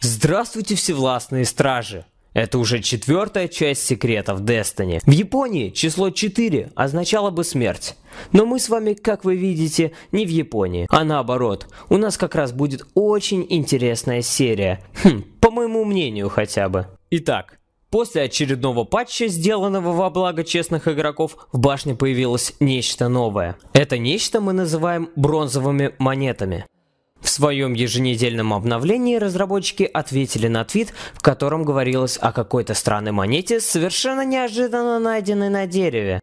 Здравствуйте, всевластные стражи! Это уже четвертая часть секретов Destiny. В Японии число 4 означало бы смерть. Но мы с вами, как вы видите, не в Японии, а наоборот. У нас как раз будет очень интересная серия. Хм, по моему мнению хотя бы. Итак, после очередного патча, сделанного во благо честных игроков, в башне появилось нечто новое. Это нечто мы называем бронзовыми монетами. В своем еженедельном обновлении разработчики ответили на твит, в котором говорилось о какой-то странной монете, совершенно неожиданно найденной на дереве.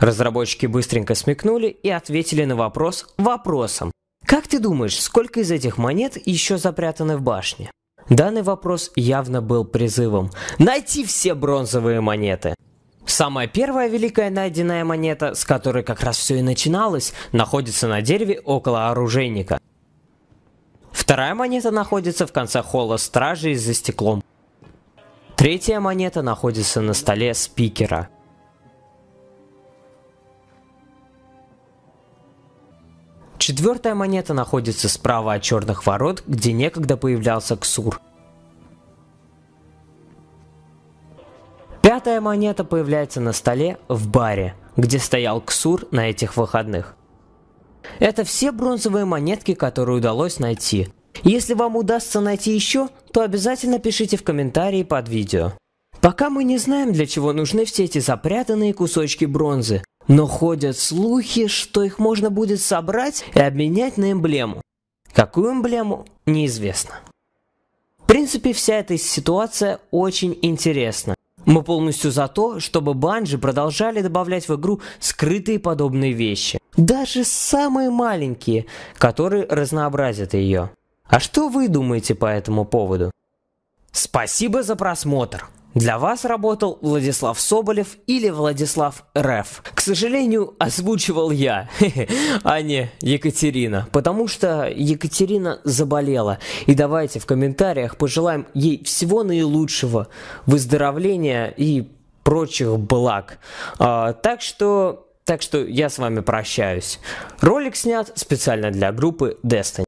Разработчики быстренько смекнули и ответили на вопрос вопросом. Как ты думаешь, сколько из этих монет еще запрятаны в башне? Данный вопрос явно был призывом найти все бронзовые монеты. Самая первая великая найденная монета, с которой как раз все и начиналось, находится на дереве около оружейника. Вторая монета находится в конце холла стражей за стеклом. Третья монета находится на столе спикера. Четвертая монета находится справа от черных ворот, где некогда появлялся Ксур. Пятая монета появляется на столе в баре, где стоял Ксур на этих выходных. Это все бронзовые монетки, которые удалось найти. Если вам удастся найти еще, то обязательно пишите в комментарии под видео. Пока мы не знаем, для чего нужны все эти запрятанные кусочки бронзы, но ходят слухи, что их можно будет собрать и обменять на эмблему. Какую эмблему, неизвестно. В принципе, вся эта ситуация очень интересна. Мы полностью за то, чтобы банжи продолжали добавлять в игру скрытые подобные вещи. Даже самые маленькие, которые разнообразят ее. А что вы думаете по этому поводу? Спасибо за просмотр! Для вас работал Владислав Соболев или Владислав Реф. К сожалению, озвучивал я, а не Екатерина, потому что Екатерина заболела. И давайте в комментариях пожелаем ей всего наилучшего, выздоровления и прочих благ. А, так что, так что я с вами прощаюсь. Ролик снят специально для группы Destiny.